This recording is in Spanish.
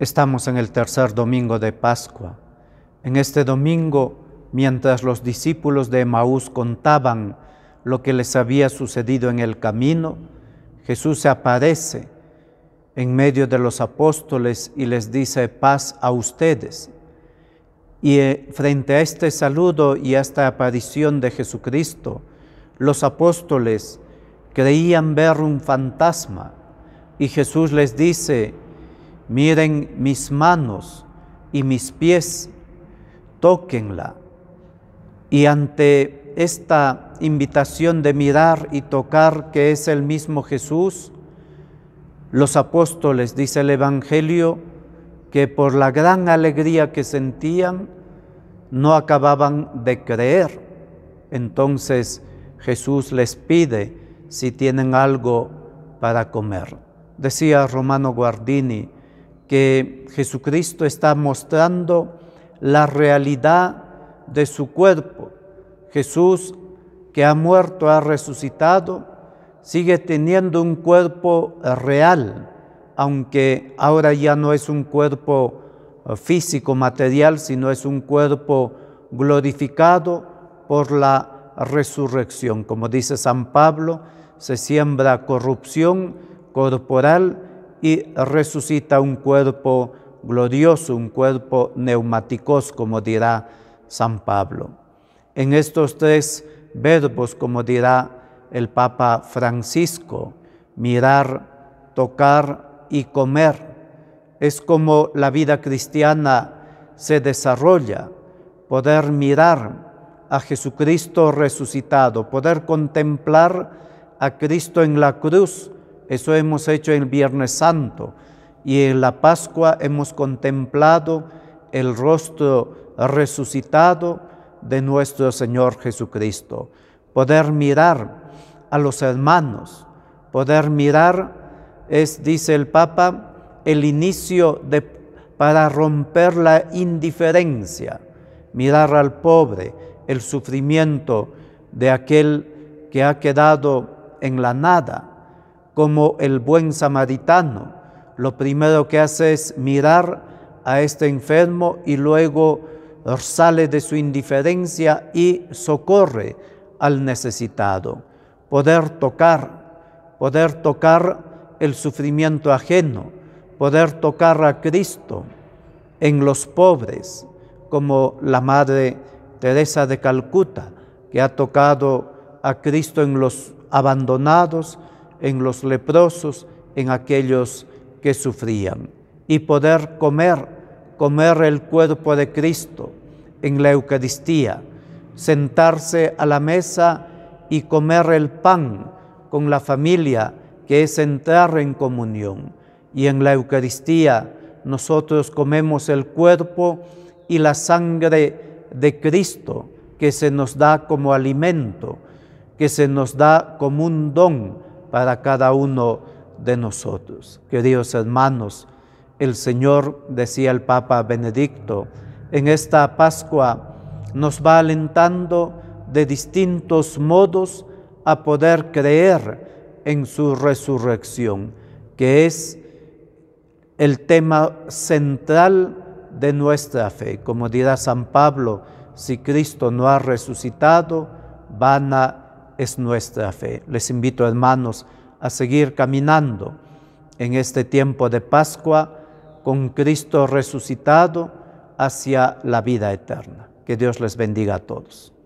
Estamos en el tercer domingo de Pascua. En este domingo, mientras los discípulos de Emaús contaban lo que les había sucedido en el camino, Jesús se aparece en medio de los apóstoles y les dice paz a ustedes. Y eh, frente a este saludo y a esta aparición de Jesucristo, los apóstoles creían ver un fantasma y Jesús les dice, Miren mis manos y mis pies, tóquenla. Y ante esta invitación de mirar y tocar que es el mismo Jesús, los apóstoles, dice el Evangelio, que por la gran alegría que sentían, no acababan de creer. Entonces Jesús les pide si tienen algo para comer. Decía Romano Guardini, que Jesucristo está mostrando la realidad de su cuerpo. Jesús, que ha muerto, ha resucitado, sigue teniendo un cuerpo real, aunque ahora ya no es un cuerpo eh, físico, material, sino es un cuerpo glorificado por la resurrección. Como dice San Pablo, se siembra corrupción corporal, y resucita un cuerpo glorioso, un cuerpo neumáticos, como dirá San Pablo. En estos tres verbos, como dirá el Papa Francisco, mirar, tocar y comer, es como la vida cristiana se desarrolla, poder mirar a Jesucristo resucitado, poder contemplar a Cristo en la cruz, eso hemos hecho el Viernes Santo y en la Pascua hemos contemplado el rostro resucitado de nuestro Señor Jesucristo. Poder mirar a los hermanos, poder mirar es, dice el Papa, el inicio para romper la indiferencia, mirar al pobre, el sufrimiento de aquel que ha quedado en la nada, como el buen samaritano. Lo primero que hace es mirar a este enfermo y luego sale de su indiferencia y socorre al necesitado. Poder tocar, poder tocar el sufrimiento ajeno, poder tocar a Cristo en los pobres, como la Madre Teresa de Calcuta, que ha tocado a Cristo en los abandonados, en los leprosos, en aquellos que sufrían, y poder comer, comer el cuerpo de Cristo en la Eucaristía, sentarse a la mesa y comer el pan con la familia, que es entrar en comunión. Y en la Eucaristía nosotros comemos el cuerpo y la sangre de Cristo, que se nos da como alimento, que se nos da como un don para cada uno de nosotros. Queridos hermanos, el Señor, decía el Papa Benedicto, en esta Pascua nos va alentando de distintos modos a poder creer en su resurrección, que es el tema central de nuestra fe. Como dirá San Pablo, si Cristo no ha resucitado, van a es nuestra fe. Les invito, hermanos, a seguir caminando en este tiempo de Pascua con Cristo resucitado hacia la vida eterna. Que Dios les bendiga a todos.